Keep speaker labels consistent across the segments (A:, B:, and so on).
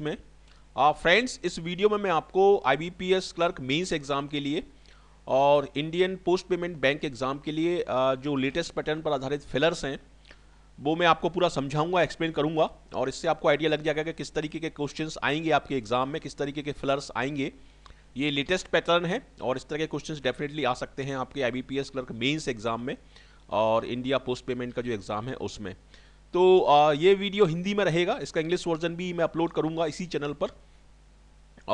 A: में फ्रेंड्स इस वीडियो में मैं आपको आईबीपीएस क्लर्क मेंस एग्ज़ाम के लिए और Indian post payment bank exam के लिए जो लेटेस्ट पैटर्न पर आधारित फिलर्स हैं वो मैं आपको पूरा समझाऊंगा एक्सप्लेन करूंगा और इससे आपको आइडिया लग जाएगा कि किस तरीके के क्वेश्चंस आएंगे आपके एग्ज़ाम में किस तरीके के फिलर्स आएंगे ये लेटेस्ट पैटर्न है और इस तरह के क्वेश्चंस डेफिनेटली आ सकते हैं आपके आई क्लर्क मेन्स एग्ज़ाम में और इंडिया पोस्ट पेमेंट का जो एग्ज़ाम है उसमें तो ये वीडियो हिंदी में रहेगा इसका इंग्लिश वर्जन भी मैं अपलोड करूँगा इसी चैनल पर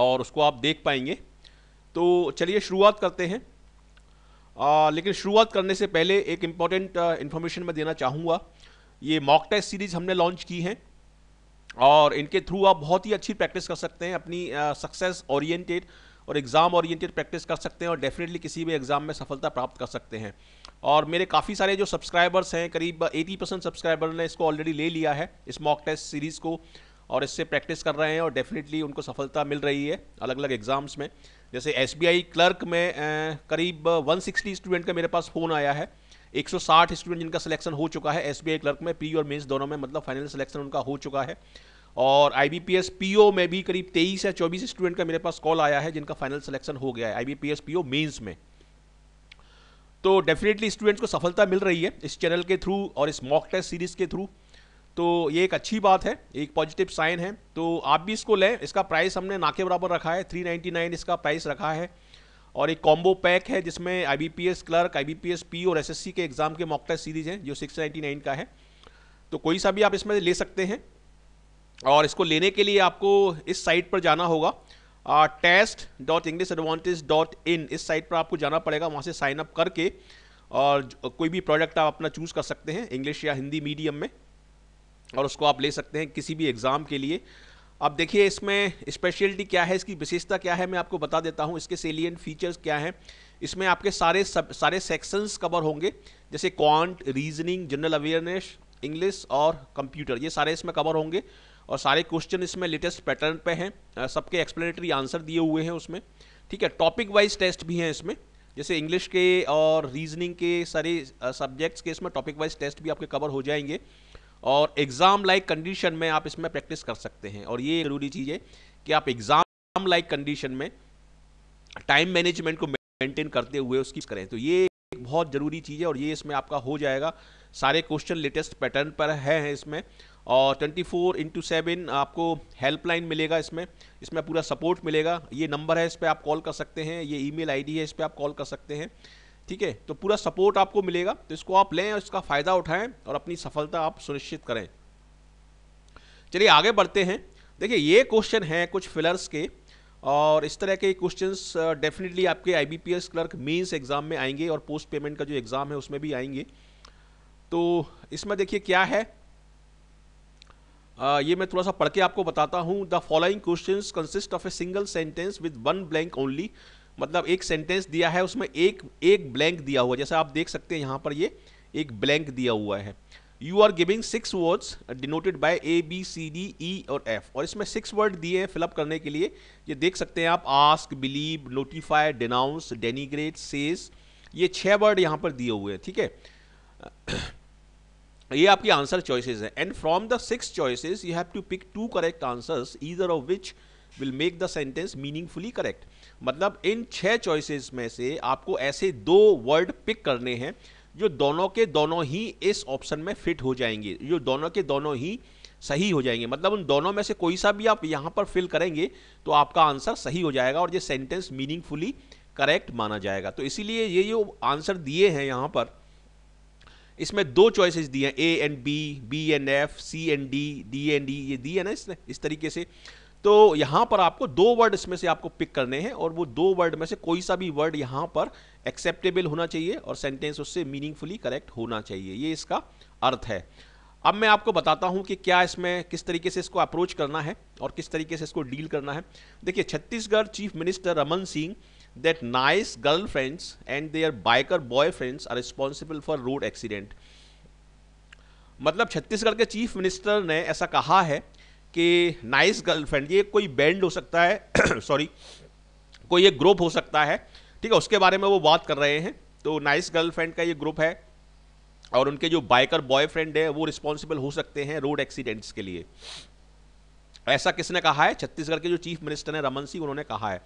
A: और उसको आप देख पाएंगे तो चलिए शुरुआत करते हैं आ, लेकिन शुरुआत करने से पहले एक इम्पॉर्टेंट इन्फॉर्मेशन मैं देना चाहूँगा ये मॉक टेस्ट सीरीज़ हमने लॉन्च की है और इनके थ्रू आप बहुत ही अच्छी प्रैक्टिस कर सकते हैं अपनी सक्सेस ओरिएंटेड और एग्ज़ाम ओरिएंटेड प्रैक्टिस कर सकते हैं और डेफिनेटली किसी भी एग्ज़ाम में सफलता प्राप्त कर सकते हैं और मेरे काफ़ी सारे जो सब्सक्राइबर्स हैं करीब 80 परसेंट सब्सक्राइबर ने इसको ऑलरेडी ले लिया है इस मॉक टेस्ट सीरीज़ को और इससे प्रैक्टिस कर रहे हैं और डेफिनेटली उनको सफलता मिल रही है अलग अलग एग्ज़ाम्स में जैसे एस क्लर्क में करीब वन स्टूडेंट का मेरे पास फ़ोन आया है 160 स्टूडेंट जिनका सिलेक्शन हो चुका है एस क्लर्क में पी और मेन्स दोनों में मतलब फाइनल सिलेक्शन उनका हो चुका है और I B P S P O में भी करीब तेईस या चौबीस स्टूडेंट का मेरे पास कॉल आया है जिनका फाइनल सिलेक्शन हो गया है I B P S P O mains में तो डेफिनेटली स्टूडेंट्स को सफलता मिल रही है इस चैनल के थ्रू और इस मॉक टेस्ट सीरीज़ के थ्रू तो ये एक अच्छी बात है एक पॉजिटिव साइन है तो आप भी इसको लें इसका प्राइस हमने नाके बराबर रखा है 399 इसका प्राइस रखा है और एक कॉम्बो पैक है जिसमें आई क्लर्क आई पी और एस के एग्ज़ाम के मॉक टेस्ट सीरीज़ हैं जो नाइन का है तो कोई सा भी आप इसमें ले सकते हैं और इसको लेने के लिए आपको इस साइट पर जाना होगा test dot English advantage dot in इस साइट पर आपको जाना पड़ेगा वहाँ से साइन अप करके और कोई भी प्रोडक्ट आप अपना चूज़ कर सकते हैं इंग्लिश या हिंदी मीडियम में और उसको आप ले सकते हैं किसी भी एग्ज़ाम के लिए अब देखिए इसमें स्पेशलिटी क्या है इसकी विशेषता क्या है मैं आपको बता देता हूँ इसके सेलियंट फीचर्स क्या हैं इसमें आपके सारे सब सारे सेक्शंस कवर होंगे जैसे quant reasoning general awareness English और कंप्यूटर ये सारे इसमें कवर होंगे और सारे क्वेश्चन इसमें लेटेस्ट पैटर्न पे हैं सबके एक्सप्लेनेटरी आंसर दिए हुए हैं उसमें ठीक है टॉपिक वाइज टेस्ट भी हैं इसमें जैसे इंग्लिश के और रीजनिंग के सारे सब्जेक्ट्स के इसमें टॉपिक वाइज टेस्ट भी आपके कवर हो जाएंगे और एग्ज़ाम लाइक कंडीशन में आप इसमें प्रैक्टिस कर सकते हैं और ये ज़रूरी चीज़ है कि आप एग्ज़ाम लाइक कंडीशन में टाइम मैनेजमेंट को मेंटेन करते हुए उसकी करें तो ये बहुत ज़रूरी चीज़ है और ये इसमें आपका हो जाएगा सारे क्वेश्चन लेटेस्ट पैटर्न पर है, इसमें और 24 फोर इंटू सेवन आपको हेल्पलाइन मिलेगा इसमें इसमें पूरा सपोर्ट मिलेगा ये नंबर है इस पर आप कॉल कर सकते हैं ये ईमेल आईडी है इस पर आप कॉल कर सकते हैं ठीक है तो पूरा सपोर्ट आपको मिलेगा तो इसको आप लें और इसका फ़ायदा उठाएं और अपनी सफलता आप सुनिश्चित करें चलिए आगे बढ़ते हैं देखिए ये क्वेश्चन हैं कुछ फिलर्स के और इस तरह के क्वेश्चंस डेफिनेटली uh, आपके आईबीपीएस क्लर्क मेंस एग्ज़ाम में आएंगे और पोस्ट पेमेंट का जो एग्ज़ाम है उसमें भी आएंगे तो इसमें देखिए क्या है आ, ये मैं थोड़ा सा पढ़ के आपको बताता हूँ the following question consist of a single sentence with one blank only मतलब एक सेंटेंस दिया है उसमें एक एक ब्लैंक दिया हुआ जैसे आप देख सकते हैं यहाँ पर ये एक ब्लैंक दिया हुआ है you are giving six words denoted by A B C D E और एफ और इसमें सिक्स वर्ड दिए हैं फिलअप करने के लिए ये देख सकते हैं आप ask believe notify denounce denigrate says ये छः वर्ड यहाँ पर दिए हुए हैं ठीक है थीके? ये आपकी आंसर चॉइसेस है and from the six choices you have to pick two correct answers either of which will make the sentence meaningfully correct मतलब इन छह चॉइसेस में से आपको ऐसे दो वर्ड पिक करने हैं जो दोनों के दोनों ही इस ऑप्शन में फिट हो जाएंगे जो दोनों के दोनों ही सही हो जाएंगे मतलब उन दोनों में से कोई सा भी आप यहाँ पर फिल करेंगे तो आपका आंसर सही हो जाएगा और ये सेंटेंस मीनिंगफुली करेक्ट माना जाएगा तो इसीलिए ये जो आंसर दिए हैं यहाँ पर इसमें दो चॉइसेस दी हैं A and B B and F C and D D and D ये दी है ना इसने इस तरीके से तो यहाँ पर आपको दो वर्ड इसमें से आपको पिक करने हैं और वो दो वर्ड में से कोई सा भी वर्ड यहाँ पर एक्सेप्टेबल होना चाहिए और सेंटेंस उससे मीनिंगफुली करेक्ट होना चाहिए ये इसका अर्थ है अब मैं आपको बताता हूँ कि क्या इसमें किस तरीके से इसको अप्रोच करना है और किस तरीके से इसको डील करना है देखिए Chhattisgarh chief minister Raman Singh that nice girlfriends and their biker boyfriends are responsible for road accident मतलब छत्तीसगढ़ के चीफ मिनिस्टर ने ऐसा कहा है कि नाइस गर्लफ्रेंड ये कोई बैंड हो सकता है सॉरी कोई एक ग्रुप हो सकता है ठीक है उसके बारे में वो बात कर रहे हैं तो नाइस गर्लफ्रेंड का ये ग्रुप है और उनके जो बाइकर बॉयफ्रेंड है वो रिस्पॉन्सिबल हो सकते हैं रोड एक्सीडेंट्स के लिए ऐसा किसने कहा है छत्तीसगढ़ के जो चीफ मिनिस्टर हैं रमन सिंह उन्होंने कहा है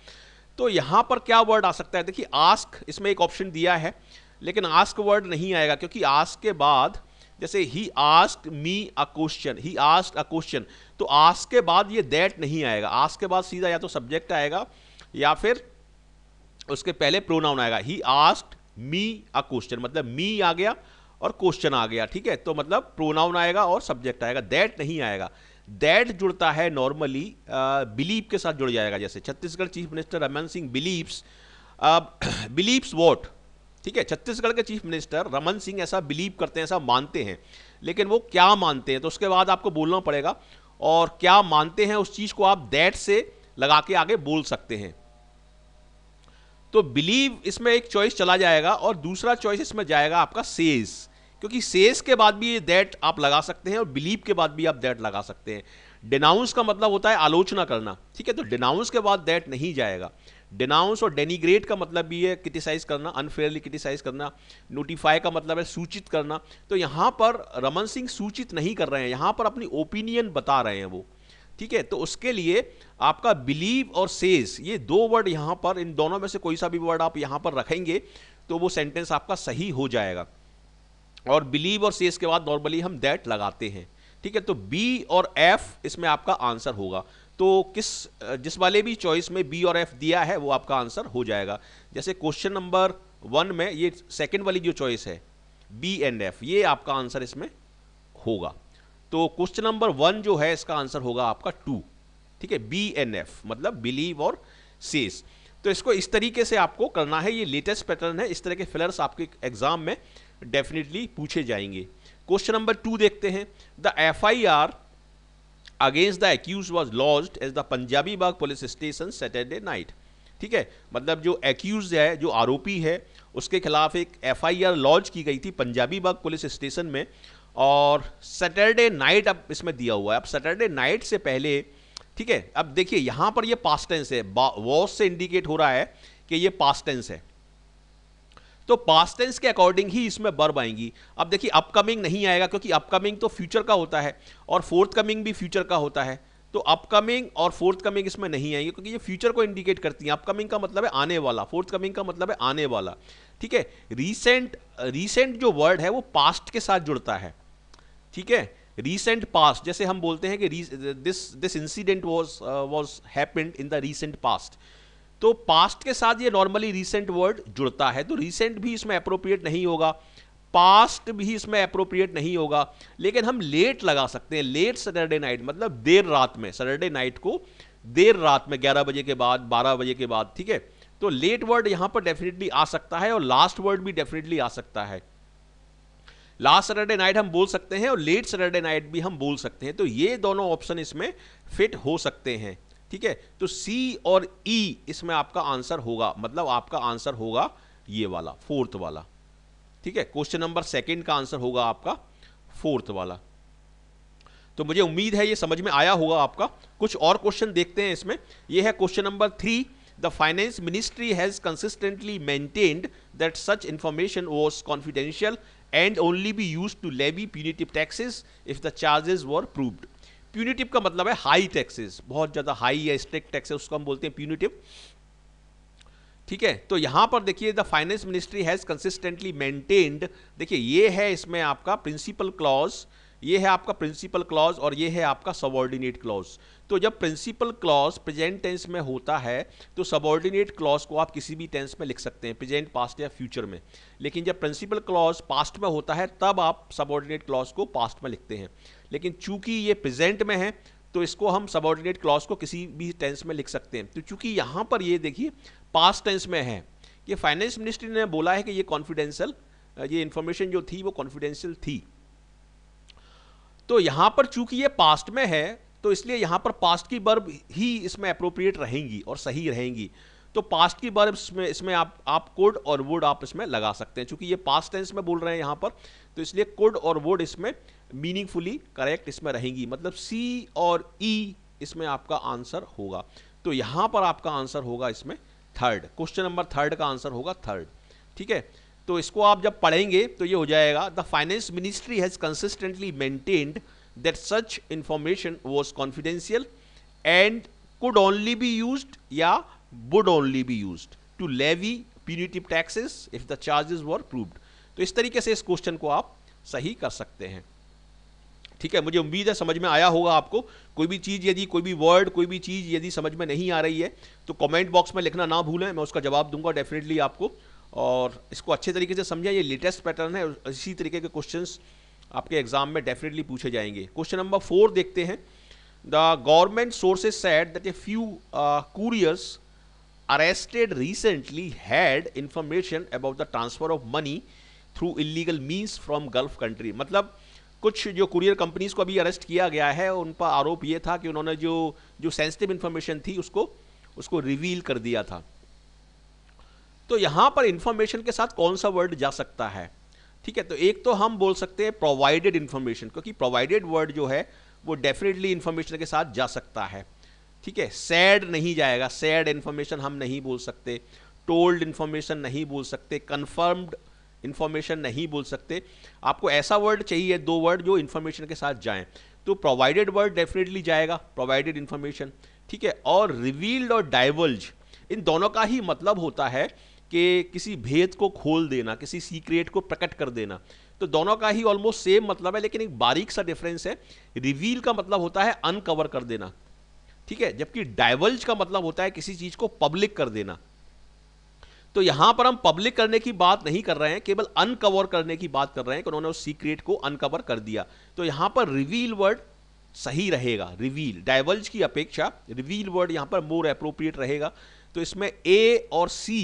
A: तो यहां पर क्या वर्ड आ सकता है देखिए आस्क इसमें एक ऑप्शन दिया है लेकिन आस्क वर्ड नहीं आएगा क्योंकि आस्क के बाद जैसे ही आस्क मी अ क्वेश्चन ही आस्क अ क्वेश्चन तो आस्क के बाद ये दैट नहीं आएगा आस्क के बाद सीधा या तो सब्जेक्ट आएगा या फिर उसके पहले प्रोनाउन आएगा ही आस्क मी अ क्वेश्चन मतलब मी आ गया और क्वेश्चन आ गया ठीक है तो मतलब प्रोनाउन आएगा और सब्जेक्ट आएगा दैट नहीं आएगा दैट जुड़ता है नॉर्मली बिलीव uh, के साथ जुड़ जाएगा जैसे Chhattisgarh chief minister Raman Singh believes believes vote ठीक है छत्तीसगढ़ के चीफ मिनिस्टर रमन सिंह ऐसा बिलीव करते हैं ऐसा मानते हैं लेकिन वो क्या मानते हैं तो उसके बाद आपको बोलना पड़ेगा और क्या मानते हैं उस चीज़ को आप दैट से लगा के आगे बोल सकते हैं तो बिलीव इसमें एक चॉइस चला जाएगा और दूसरा चॉइस इसमें जाएगा आपका सेज क्योंकि सेस के बाद भी ये दैट आप लगा सकते हैं और बिलीव के बाद भी आप दैट लगा सकते हैं डिनाउंस का मतलब होता है आलोचना करना ठीक है तो डिनाउंस के बाद दैट नहीं जाएगा डिनाउंस और डेनीग्रेट का मतलब भी है क्रिटिसाइज करना अनफेयरली क्रिटिसाइज करना नोटिफाई का मतलब है सूचित करना तो यहाँ पर रमन सिंह सूचित नहीं कर रहे हैं यहाँ पर अपनी ओपिनियन बता रहे हैं वो ठीक है तो उसके लिए आपका बिलीव और सेज ये दो वर्ड यहाँ पर इन दोनों में से कोई सा भी वर्ड आप यहाँ पर रखेंगे तो वो सेंटेंस आपका सही हो जाएगा और बिलीव और सेस के बाद नॉर्मली हम दैट लगाते हैं ठीक है तो बी और एफ इसमें आपका आंसर होगा तो किस जिस वाले भी चॉइस में बी और एफ दिया है वो आपका आंसर हो जाएगा जैसे क्वेश्चन नंबर वन में ये सेकंड वाली जो चॉइस है बी एंड एफ ये आपका आंसर इसमें होगा तो क्वेश्चन नंबर वन जो है इसका आंसर होगा आपका टू ठीक है बी एंड एफ मतलब बिलीव और सेस तो इसको इस तरीके से आपको करना है ये लेटेस्ट पैटर्न है इस तरह के फिलर्स आपके एग्जाम में डेफिनेटली पूछे जाएंगे क्वेश्चन नंबर टू देखते हैं the F I R against the accused was lodged as the Punjabi Bagh police station Saturday night ठीक है मतलब जो एक्यूज है जो आरोपी है उसके खिलाफ एक आर लॉन्च की गई थी पंजाबी बाग पुलिस स्टेशन में और सैटरडे नाइट अब इसमें दिया हुआ है अब सैटरडे नाइट से पहले ठीक है अब देखिए यहां पर ये पास्ट टेंस है वॉस से इंडिकेट हो रहा है कि ये पास्ट टेंस है तो पास्ट टेंस के अकॉर्डिंग ही इसमें बर्ब आएंगी अब देखिए अपकमिंग नहीं आएगा क्योंकि अपकमिंग तो फ्यूचर का होता है और फोर्थ कमिंग भी फ्यूचर का होता है तो अपकमिंग और फोर्थ कमिंग इसमें नहीं आएंगे क्योंकि ये फ्यूचर को इंडिकेट करती हैं अपकमिंग का मतलब है आने वाला फोर्थ कमिंग का मतलब है आने वाला ठीक है रीसेंट रीसेंट जो वर्ड है वो पास्ट के साथ जुड़ता है ठीक है रीसेंट पास्ट जैसे हम बोलते हैं कि this this incident was was happened in the recent past तो पास्ट के साथ ये नॉर्मली रीसेंट वर्ड जुड़ता है तो रीसेंट भी इसमें अप्रोप्रिएट नहीं होगा पास्ट भी इसमें अप्रोप्रिएट नहीं होगा लेकिन हम लेट लगा सकते हैं लेट सैटरडे नाइट मतलब देर रात में सैटरडे नाइट को देर रात में 11 बजे के बाद 12 बजे के बाद ठीक है तो लेट वर्ड यहां पर डेफिनेटली आ सकता है और लास्ट वर्ड भी डेफिनेटली आ सकता है लास्ट सैटरडे नाइट हम बोल सकते हैं और लेट सैटरडे नाइट भी हम बोल सकते हैं तो ये दोनों ऑप्शन इसमें फिट हो सकते हैं ठीक है तो सी और ई e इसमें आपका आंसर होगा मतलब आपका आंसर होगा ये वाला फोर्थ वाला ठीक है क्वेश्चन नंबर सेकेंड का आंसर होगा आपका फोर्थ वाला तो मुझे उम्मीद है ये समझ में आया होगा आपका कुछ और क्वेश्चन देखते हैं इसमें यह है question number three the finance ministry has consistently maintained that such information was confidential and only be use to levy punitive taxes if the charges were proved punitive का मतलब है हाई टैक्सेस बहुत ज़्यादा हाई या strict taxes उसको हम बोलते हैं प्यूनिटिव ठीक है तो यहां पर देखिए the finance ministry has consistently maintained देखिए ये है इसमें आपका प्रिंसिपल क्लॉज ये है आपका प्रिंसिपल क्लॉज और ये है आपका सबॉर्डिनेट क्लॉज तो जब प्रिंसिपल क्लॉज प्रेजेंट टेंस में होता है तो सबॉर्डिनेट क्लॉज को आप किसी भी टेंस में लिख सकते हैं प्रेजेंट पास्ट या फ्यूचर में लेकिन जब प्रिंसिपल क्लॉज पास्ट में होता है तब आप सबॉर्डिनेट क्लॉज को पास्ट में लिखते हैं लेकिन चूंकि ये प्रेजेंट में है तो इसको हम सबॉर्डिनेट क्लॉज को किसी भी टेंस में लिख सकते हैं तो चूंकि यहाँ पर ये देखिए पास्ट टेंस में है कि फाइनेंस मिनिस्ट्री ने बोला है कि ये कॉन्फिडेंशियल ये इन्फॉर्मेशन जो थी वो कॉन्फिडेंशियल थी तो यहाँ पर चूंकि ये पास्ट में है तो इसलिए यहाँ पर पास्ट की बर्ब ही इसमें अप्रोप्रिएट रहेंगी और सही रहेंगी तो पास्ट की बर्ब इसमें इसमें आप आप कोड और वुड आप इसमें लगा सकते हैं चूंकि ये पास्ट टेंस में बोल रहे हैं यहाँ पर तो इसलिए कोड और वुड इसमें मीनिंगफुली करेक्ट इसमें रहेंगी मतलब सी और ई e इसमें आपका आंसर होगा तो यहाँ पर आपका आंसर होगा इसमें थर्ड क्वेश्चन नंबर थर्ड का आंसर होगा थर्ड ठीक है तो इसको आप जब पढ़ेंगे तो ये हो जाएगा the finance ministry has consistently maintained that such information was confidential and could only be use या would only be use to levy punitive taxes if the charges were proved तो इस तरीके से इस क्वेश्चन को आप सही कर सकते हैं ठीक है मुझे उम्मीद है समझ में आया होगा आपको कोई भी चीज़ यदि कोई भी वर्ड कोई भी चीज़ यदि समझ में नहीं आ रही है तो कमेंट बॉक्स में लिखना ना भूलें मैं उसका जवाब दूंगा डेफिनेटली आपको और इसको अच्छे तरीके से समझें ये लेटेस्ट पैटर्न है इसी तरीके के क्वेश्चन आपके एग्जाम में डेफिनेटली पूछे जाएंगे क्वेश्चन नंबर फोर देखते हैं the government sources said that a few couriers arrested recently had information about the transfer of money through illegal means from Gulf country मतलब कुछ जो कुरियर कंपनीज को अभी अरेस्ट किया गया है उन पर आरोप ये था कि उन्होंने जो जो सेंसिटिव इन्फॉर्मेशन थी उसको उसको रिवील कर दिया था तो यहाँ पर इंफॉर्मेशन के साथ कौन सा वर्ड जा सकता है ठीक है तो एक तो हम बोल सकते हैं प्रोवाइडेड इन्फॉर्मेशन क्योंकि प्रोवाइडेड वर्ड जो है वो डेफिनेटली इन्फॉर्मेशन के साथ जा सकता है ठीक है सैड नहीं जाएगा सैड इन्फॉर्मेशन हम नहीं बोल सकते टोल्ड इन्फॉर्मेशन नहीं बोल सकते कन्फर्म्ड इन्फॉर्मेशन नहीं बोल सकते आपको ऐसा वर्ड चाहिए दो वर्ड जो इन्फॉर्मेशन के साथ जाएं तो प्रोवाइडेड वर्ड डेफिनेटली जाएगा प्रोवाइडेड इन्फॉर्मेशन ठीक है और रिवील्ड और डाइवल्ज इन दोनों का ही मतलब होता है कि किसी भेद को खोल देना किसी सीक्रेट को प्रकट कर देना तो दोनों का ही ऑलमोस्ट सेम मतलब है लेकिन एक बारीक सा डिफरेंस है रिवील का मतलब होता है अनकवर कर देना ठीक है जबकि डाइवर्ज का मतलब होता है किसी चीज को पब्लिक कर देना तो यहां पर हम पब्लिक करने की बात नहीं कर रहे हैं केवल अनकवर करने की बात कर रहे हैं कि उन्होंने उस सीक्रेट को अनकवर कर दिया तो यहां पर रिवील वर्ड सही रहेगा रिवील डाइवर्ज की अपेक्षा रिवील वर्ड यहां पर मोर अप्रोप्रिएट रहेगा तो इसमें ए और सी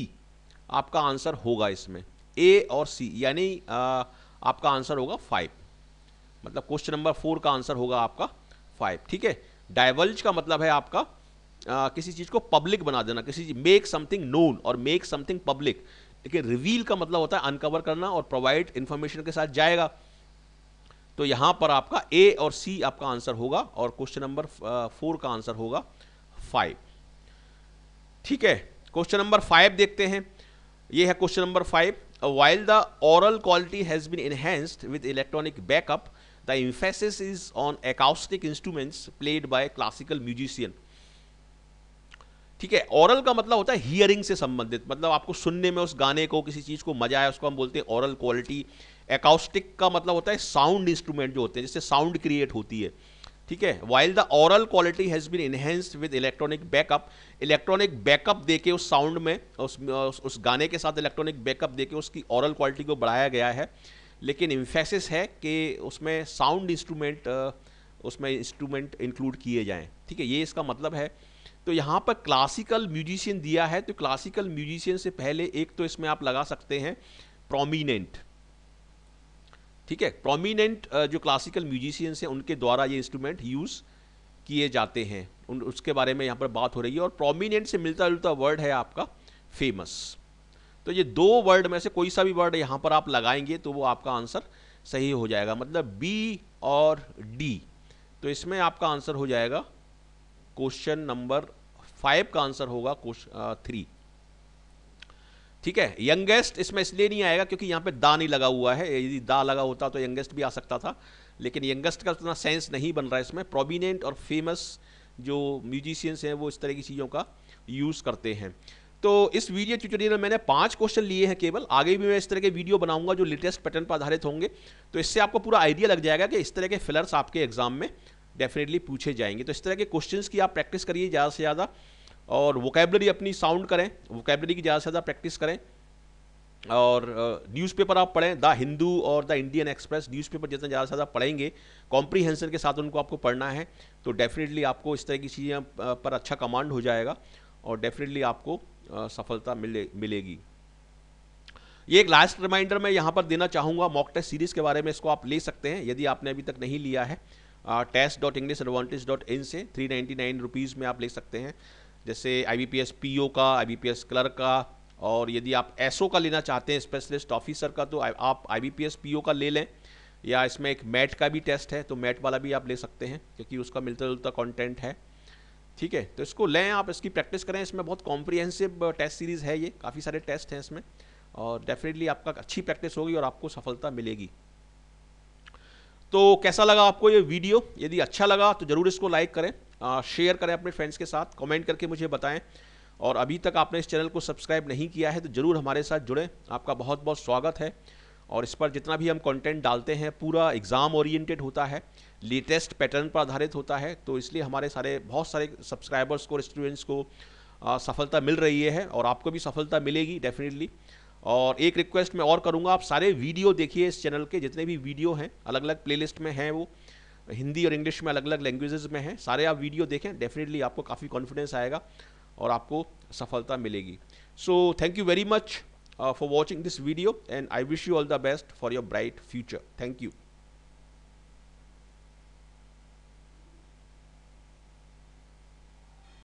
A: आपका आंसर होगा इसमें ए और सी यानी आपका आंसर होगा फाइव मतलब क्वेश्चन नंबर फोर का आंसर होगा आपका फाइव ठीक है डाइवल्ज का मतलब है आपका आ, किसी चीज़ को पब्लिक बना देना किसी चीज मेक समथिंग नोन और मेक समथिंग पब्लिक लेकिन रिवील का मतलब होता है अनकवर करना और प्रोवाइड इंफॉर्मेशन के साथ जाएगा तो यहाँ पर आपका ए और सी आपका आंसर होगा और क्वेश्चन नंबर फोर का आंसर होगा फाइव ठीक है क्वेश्चन नंबर फाइव देखते हैं ये है question number five while the aural quality has been enhanced with electronic backup the emphasis is on acoustic instruments played by classical musician ठीक है ऑरल का मतलब होता है हियरिंग से संबंधित मतलब आपको सुनने में उस गाने को किसी चीज़ को मजा आया उसको हम बोलते हैं ऑरल क्वालिटी एकाउस्टिक का मतलब होता है साउंड इंस्ट्रूमेंट जो होते हैं जिससे साउंड क्रिएट होती है ठीक है while the aural quality has been enhanced with electronic backup electronic backup देके उस साउंड में उस उस गाने के साथ इलेक्ट्रॉनिक बैकअप देके उसकी ऑरल क्वालिटी को बढ़ाया गया है लेकिन इम्फेसिस है कि उसमें साउंड इंस्ट्रूमेंट उसमें इंस्ट्रूमेंट इंक्लूड किए जाएँ ठीक है ये इसका मतलब है तो यहाँ पर क्लासिकल म्यूजिशियन दिया है तो क्लासिकल म्यूजिशियन से पहले एक तो इसमें आप लगा सकते हैं प्रोमिनेंट ठीक है प्रोमिनेंट uh, जो क्लासिकल म्यूजिशियंस हैं उनके द्वारा ये इंस्ट्रूमेंट यूज़ किए जाते हैं उन उसके बारे में यहाँ पर बात हो रही है और प्रोमिनेंट से मिलता जुलता वर्ड है आपका फेमस तो ये दो वर्ड में से कोई सा भी वर्ड यहाँ पर आप लगाएंगे तो वो आपका आंसर सही हो जाएगा मतलब बी और डी तो इसमें आपका आंसर हो जाएगा क्वेश्चन नंबर फाइव का आंसर होगा क्वेश्चन थ्री uh, ठीक है यंगेस्ट इसमें इसलिए नहीं आएगा क्योंकि यहाँ पे दा नहीं लगा हुआ है यदि दा लगा होता तो यंगेस्ट भी आ सकता था लेकिन यंगेस्ट का उतना सेंस नहीं बन रहा है इसमें प्रोमिनेंट और फेमस जो म्यूजिशियंस हैं वो इस तरह की चीज़ों का यूज़ करते हैं तो इस वीडियो ट्यूटोरियल में मैंने पांच क्वेश्चन लिए हैं केवल आगे भी मैं इस तरह के वीडियो बनाऊंगा जो लेटेस्ट पैटर्न पर आधारित होंगे तो इससे आपको पूरा आइडिया लग जाएगा कि इस तरह के फिलर्स आपके एग्जाम में डेफिनेटली पूछे जाएंगे तो इस तरह के क्वेश्चंस की आप प्रैक्टिस करिए ज़्यादा से ज़्यादा और वोकेबलरी अपनी साउंड करें वोकेबलरी की ज़्यादा से ज़्यादा प्रैक्टिस करें और न्यूज़पेपर आप पढ़ें द हिंदू और द इंडियन एक्सप्रेस न्यूज़पेपर जितना ज़्यादा से ज़्यादा पढ़ेंगे कॉम्प्रीहेंसन के साथ उनको आपको पढ़ना है तो डेफिनेटली आपको इस तरह की चीज़ें पर अच्छा कमांड हो जाएगा और डेफिनेटली आपको सफलता मिले मिलेगी ये एक लास्ट रिमाइंडर मैं यहाँ पर देना चाहूँगा मॉक टेस्ट सीरीज़ के बारे में इसको आप ले सकते हैं यदि आपने अभी तक नहीं लिया है test dot English advantage dot in से थ्री नाइन्टी नाइन रुपीज़ में आप ले सकते हैं जैसे आई बी का आई क्लर्क का और यदि आप एसओ का लेना चाहते हैं स्पेशलिस्ट ऑफिसर का तो आप आई बी का ले लें या इसमें एक मैट का भी टेस्ट है तो मैट वाला भी आप ले सकते हैं क्योंकि उसका मिलता जुलता कॉन्टेंट है ठीक है तो इसको लें आप इसकी प्रैक्टिस करें इसमें बहुत कॉम्प्रिहेंसिव टेस्ट सीरीज़ है ये काफ़ी सारे टेस्ट हैं इसमें और डेफिनेटली आपका अच्छी प्रैक्टिस होगी और आपको सफलता मिलेगी तो कैसा लगा आपको ये वीडियो यदि अच्छा लगा तो ज़रूर इसको लाइक करें शेयर करें अपने फ्रेंड्स के साथ कमेंट करके मुझे बताएं और अभी तक आपने इस चैनल को सब्सक्राइब नहीं किया है तो ज़रूर हमारे साथ जुड़ें आपका बहुत बहुत स्वागत है और इस पर जितना भी हम कंटेंट डालते हैं पूरा एग्ज़ाम ओरिएंटेड होता है लेटेस्ट पैटर्न पर आधारित होता है तो इसलिए हमारे सारे बहुत सारे सब्सक्राइबर्स को स्टूडेंट्स को सफलता मिल रही है और आपको भी सफलता मिलेगी डेफिनेटली और एक रिक्वेस्ट मैं और करूँगा आप सारे वीडियो देखिए इस चैनल के जितने भी वीडियो हैं अलग अलग प्ले में हैं वो हिंदी और इंग्लिश में अलग अलग लैंग्वेजेस में हैं सारे आप वीडियो देखें डेफिनेटली आपको काफ़ी कॉन्फिडेंस आएगा और आपको सफलता मिलेगी so thank you very much for watching this video and I wish you all the best for your bright future thank you